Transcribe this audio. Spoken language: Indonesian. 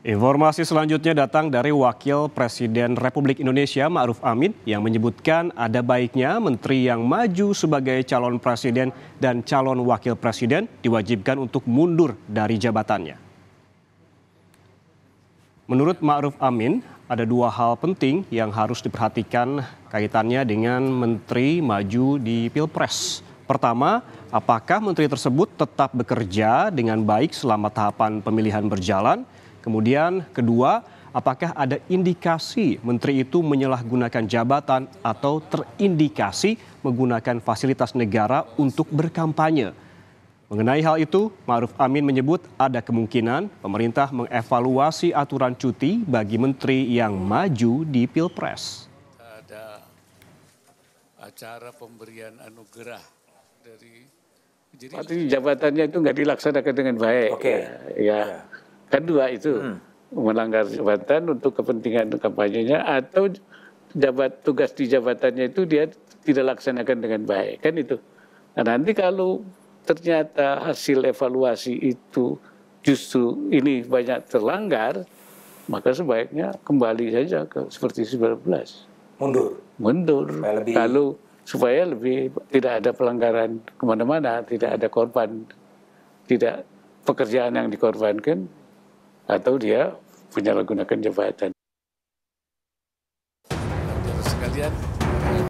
Informasi selanjutnya datang dari Wakil Presiden Republik Indonesia Ma'ruf Amin yang menyebutkan ada baiknya menteri yang maju sebagai calon presiden dan calon wakil presiden diwajibkan untuk mundur dari jabatannya. Menurut Ma'ruf Amin, ada dua hal penting yang harus diperhatikan kaitannya dengan menteri maju di Pilpres. Pertama, apakah menteri tersebut tetap bekerja dengan baik selama tahapan pemilihan berjalan? Kemudian kedua, apakah ada indikasi menteri itu menyalahgunakan jabatan atau terindikasi menggunakan fasilitas negara untuk berkampanye? Mengenai hal itu, Ma'ruf Amin menyebut ada kemungkinan pemerintah mengevaluasi aturan cuti bagi menteri yang maju di Pilpres. Ada acara pemberian anugerah dari jadi jabatannya itu nggak dilaksanakan dengan baik. Oke. Okay. ya. ya, ya. Kan dua itu. Hmm. Melanggar jabatan untuk kepentingan kampanyenya atau jabat tugas di jabatannya itu dia tidak laksanakan dengan baik. Kan itu. Nah, nanti kalau ternyata hasil evaluasi itu justru ini banyak terlanggar, maka sebaiknya kembali saja ke seperti 19. Mundur. Mundur. lebih... Lalu supaya lebih tidak ada pelanggaran kemana-mana, tidak ada korban, tidak pekerjaan yang dikorbankan, atau dia menyalahgunakan jabatan. sekalian